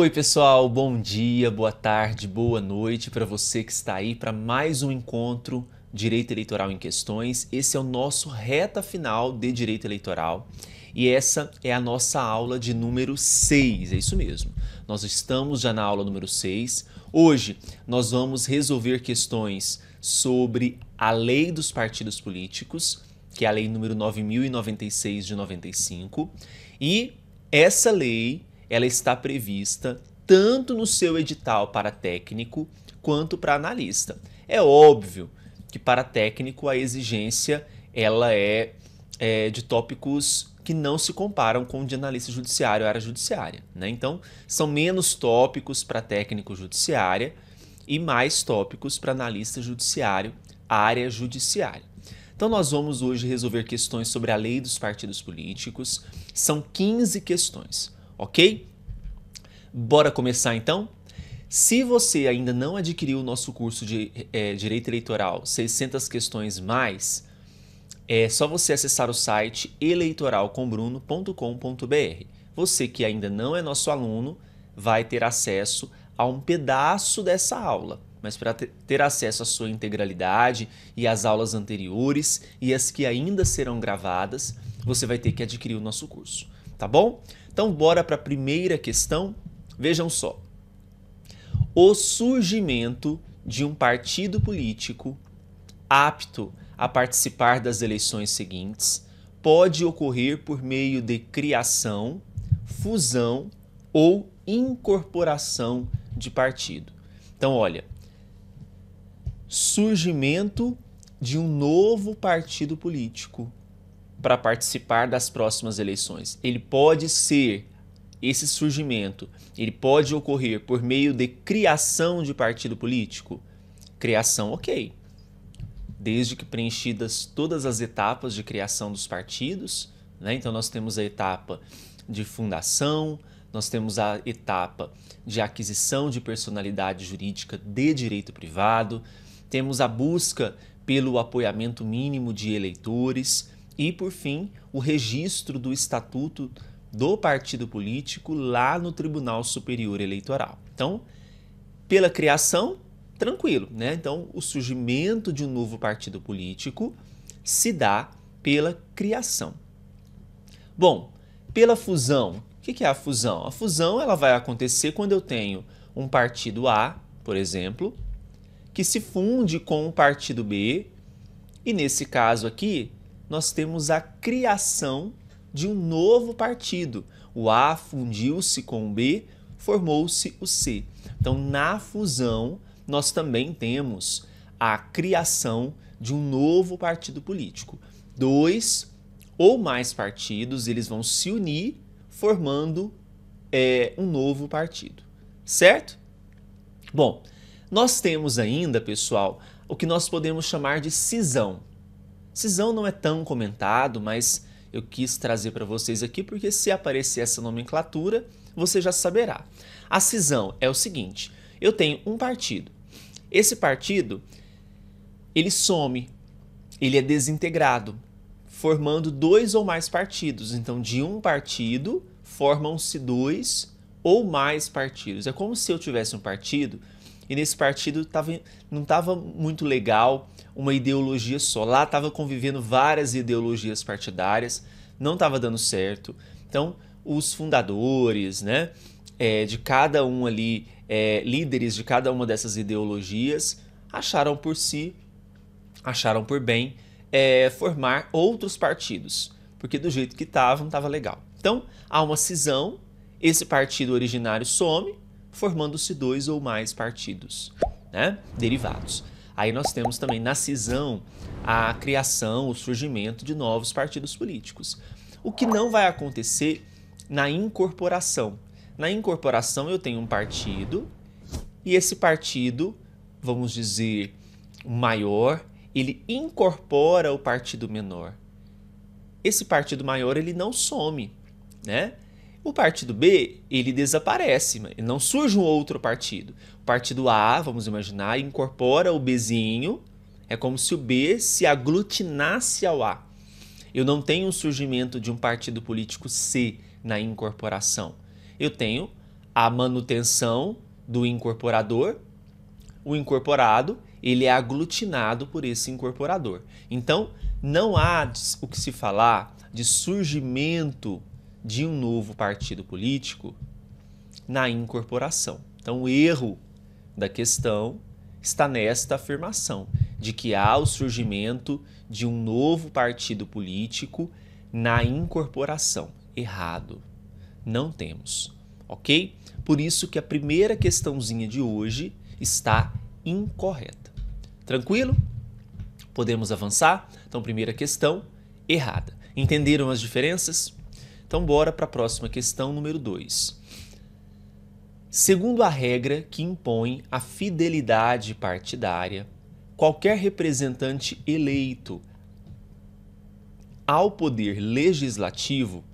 Oi, pessoal, bom dia, boa tarde, boa noite para você que está aí para mais um encontro Direito Eleitoral em Questões. Esse é o nosso reta final de Direito Eleitoral e essa é a nossa aula de número 6, é isso mesmo. Nós estamos já na aula número 6. Hoje nós vamos resolver questões sobre a lei dos partidos políticos, que é a lei número 9096 de 95, e essa lei ela está prevista tanto no seu edital para técnico quanto para analista. É óbvio que para técnico a exigência ela é, é, de tópicos que não se comparam com o de analista judiciário área judiciária. Né? Então, são menos tópicos para técnico judiciária e mais tópicos para analista judiciário área judiciária. Então, nós vamos hoje resolver questões sobre a lei dos partidos políticos. São 15 questões, ok? Bora começar então? Se você ainda não adquiriu o nosso curso de é, Direito Eleitoral 600 Questões Mais, é só você acessar o site eleitoralcombruno.com.br. Você que ainda não é nosso aluno vai ter acesso a um pedaço dessa aula, mas para ter acesso à sua integralidade e às aulas anteriores e as que ainda serão gravadas, você vai ter que adquirir o nosso curso, tá bom? Então bora para a primeira questão Vejam só. O surgimento de um partido político apto a participar das eleições seguintes pode ocorrer por meio de criação, fusão ou incorporação de partido. Então, olha, surgimento de um novo partido político para participar das próximas eleições. Ele pode ser esse surgimento, ele pode ocorrer por meio de criação de partido político? Criação, ok. Desde que preenchidas todas as etapas de criação dos partidos, né? então nós temos a etapa de fundação, nós temos a etapa de aquisição de personalidade jurídica de direito privado, temos a busca pelo apoiamento mínimo de eleitores e, por fim, o registro do estatuto do partido político lá no Tribunal Superior Eleitoral. Então, pela criação, tranquilo, né? Então, o surgimento de um novo partido político se dá pela criação. Bom, pela fusão. O que é a fusão? A fusão ela vai acontecer quando eu tenho um partido A, por exemplo, que se funde com o partido B, e nesse caso aqui, nós temos a criação de um novo partido. O A fundiu-se com o B, formou-se o C. Então, na fusão, nós também temos a criação de um novo partido político. Dois ou mais partidos, eles vão se unir formando é, um novo partido, certo? Bom, nós temos ainda, pessoal, o que nós podemos chamar de cisão. Cisão não é tão comentado, mas eu quis trazer para vocês aqui, porque se aparecer essa nomenclatura, você já saberá. A cisão é o seguinte: eu tenho um partido. Esse partido ele some, ele é desintegrado, formando dois ou mais partidos. Então, de um partido formam-se dois ou mais partidos. É como se eu tivesse um partido e nesse partido tava, não estava muito legal, uma ideologia só. Lá estava convivendo várias ideologias partidárias, não estava dando certo. Então, os fundadores, né, é, de cada um ali, é, líderes de cada uma dessas ideologias, acharam por si, acharam por bem é, formar outros partidos, porque do jeito que estavam, estava legal. Então, há uma cisão, esse partido originário some, formando-se dois ou mais partidos né, derivados. Aí nós temos também na cisão a criação, o surgimento de novos partidos políticos. O que não vai acontecer na incorporação. Na incorporação eu tenho um partido e esse partido, vamos dizer, maior, ele incorpora o partido menor. Esse partido maior ele não some, né? o partido B ele desaparece, não surge um outro partido. O partido A, vamos imaginar, incorpora o Bzinho, é como se o B se aglutinasse ao A. Eu não tenho o surgimento de um partido político C na incorporação. Eu tenho a manutenção do incorporador, o incorporado, ele é aglutinado por esse incorporador. Então, não há o que se falar de surgimento de um novo partido político na incorporação. Então, o erro da questão está nesta afirmação de que há o surgimento de um novo partido político na incorporação. Errado. Não temos, ok? Por isso que a primeira questãozinha de hoje está incorreta. Tranquilo? Podemos avançar? Então, primeira questão errada. Entenderam as diferenças? Então, bora para a próxima questão, número 2. Segundo a regra que impõe a fidelidade partidária, qualquer representante eleito ao poder legislativo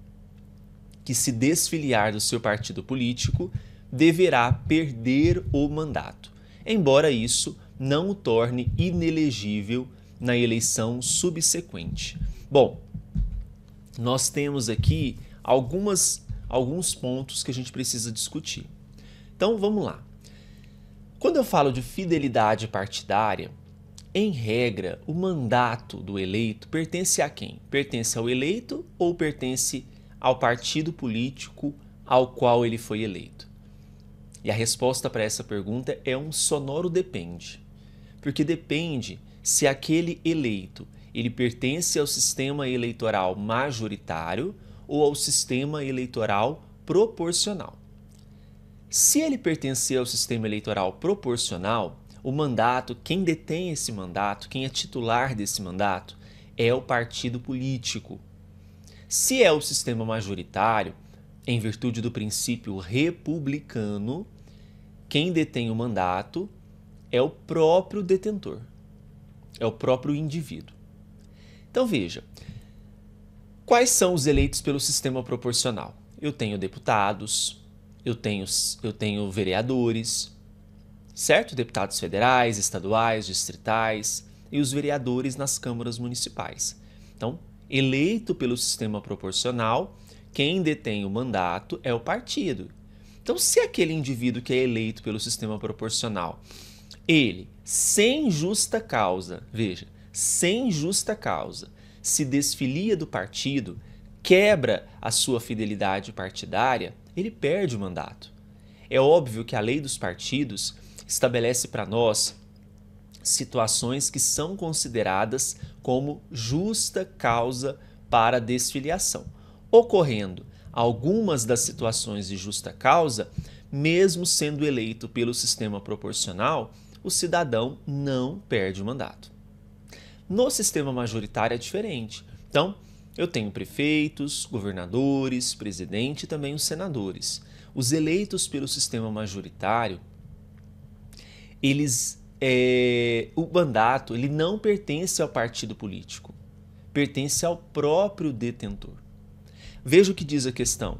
que se desfiliar do seu partido político deverá perder o mandato, embora isso não o torne inelegível na eleição subsequente. Bom, nós temos aqui algumas, alguns pontos que a gente precisa discutir. Então vamos lá. Quando eu falo de fidelidade partidária, em regra, o mandato do eleito pertence a quem? Pertence ao eleito ou pertence ao partido político ao qual ele foi eleito? E a resposta para essa pergunta é um sonoro depende. Porque depende se aquele eleito ele pertence ao sistema eleitoral majoritário ou ao sistema eleitoral proporcional. Se ele pertencer ao sistema eleitoral proporcional, o mandato, quem detém esse mandato, quem é titular desse mandato, é o partido político. Se é o sistema majoritário, em virtude do princípio republicano, quem detém o mandato é o próprio detentor, é o próprio indivíduo. Então veja, Quais são os eleitos pelo sistema proporcional? Eu tenho deputados, eu tenho, eu tenho vereadores, certo? Deputados federais, estaduais, distritais e os vereadores nas câmaras municipais. Então, eleito pelo sistema proporcional, quem detém o mandato é o partido. Então, se aquele indivíduo que é eleito pelo sistema proporcional, ele, sem justa causa, veja, sem justa causa, se desfilia do partido, quebra a sua fidelidade partidária, ele perde o mandato. É óbvio que a lei dos partidos estabelece para nós situações que são consideradas como justa causa para desfiliação. Ocorrendo algumas das situações de justa causa, mesmo sendo eleito pelo sistema proporcional, o cidadão não perde o mandato. No sistema majoritário é diferente. Então, eu tenho prefeitos, governadores, presidente e também os senadores. Os eleitos pelo sistema majoritário, eles é, o mandato ele não pertence ao partido político, pertence ao próprio detentor. Veja o que diz a questão.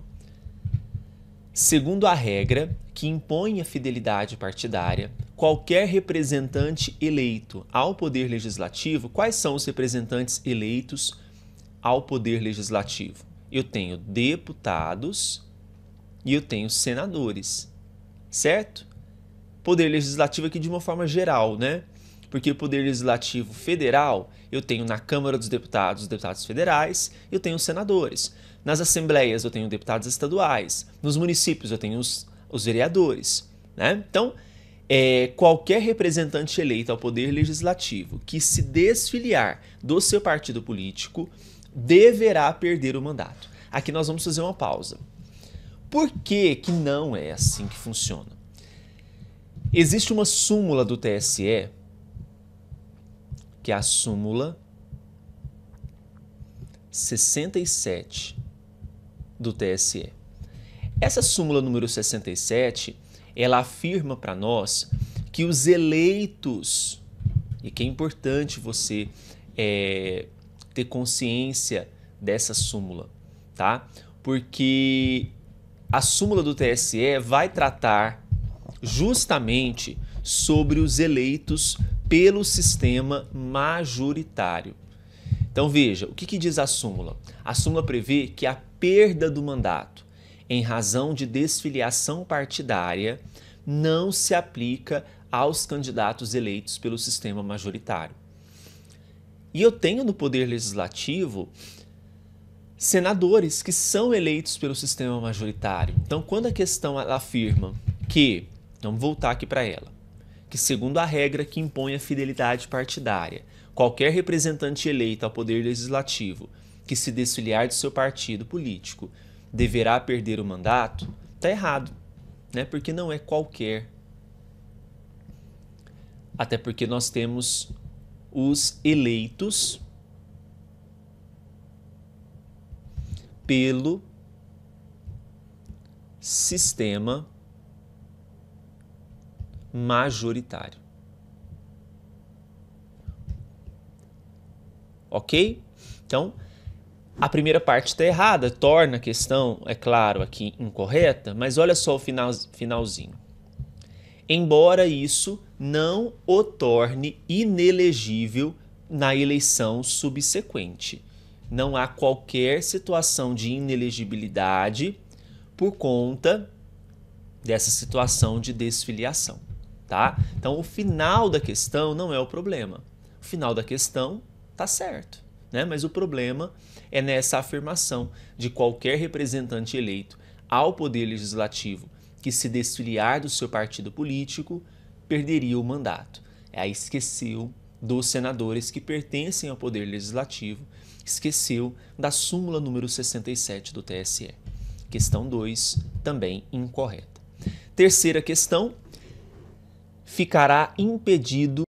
Segundo a regra que impõe a fidelidade partidária, qualquer representante eleito ao Poder Legislativo, quais são os representantes eleitos ao Poder Legislativo? Eu tenho deputados e eu tenho senadores, certo? Poder Legislativo aqui de uma forma geral, né? Porque o Poder Legislativo Federal, eu tenho na Câmara dos Deputados os deputados federais, eu tenho os senadores. Nas assembleias, eu tenho deputados estaduais. Nos municípios, eu tenho os, os vereadores. Né? Então, é, qualquer representante eleito ao Poder Legislativo que se desfiliar do seu partido político deverá perder o mandato. Aqui nós vamos fazer uma pausa. Por que, que não é assim que funciona? Existe uma súmula do TSE, que é a súmula 67 do TSE. Essa súmula número 67 ela afirma para nós que os eleitos, e que é importante você é, ter consciência dessa súmula, tá? Porque a súmula do TSE vai tratar justamente sobre os eleitos pelo sistema majoritário. Então veja, o que, que diz a súmula? A súmula prevê que a perda do mandato em razão de desfiliação partidária não se aplica aos candidatos eleitos pelo sistema majoritário. E eu tenho no Poder Legislativo senadores que são eleitos pelo sistema majoritário. Então, quando a questão afirma que, vamos voltar aqui para ela, que segundo a regra que impõe a fidelidade partidária, qualquer representante eleito ao Poder Legislativo que se desfiliar de seu partido político deverá perder o mandato, está errado, né? porque não é qualquer. Até porque nós temos os eleitos pelo sistema majoritário. Ok? Então, a primeira parte está errada, torna a questão, é claro, aqui incorreta, mas olha só o final, finalzinho. Embora isso não o torne inelegível na eleição subsequente. Não há qualquer situação de inelegibilidade por conta dessa situação de desfiliação, tá? Então o final da questão não é o problema. O final da questão tá certo. Né? Mas o problema é nessa afirmação de qualquer representante eleito ao Poder Legislativo que se desfiliar do seu partido político perderia o mandato. É, aí esqueceu dos senadores que pertencem ao Poder Legislativo, esqueceu da súmula número 67 do TSE. Questão 2, também incorreta. Terceira questão: ficará impedido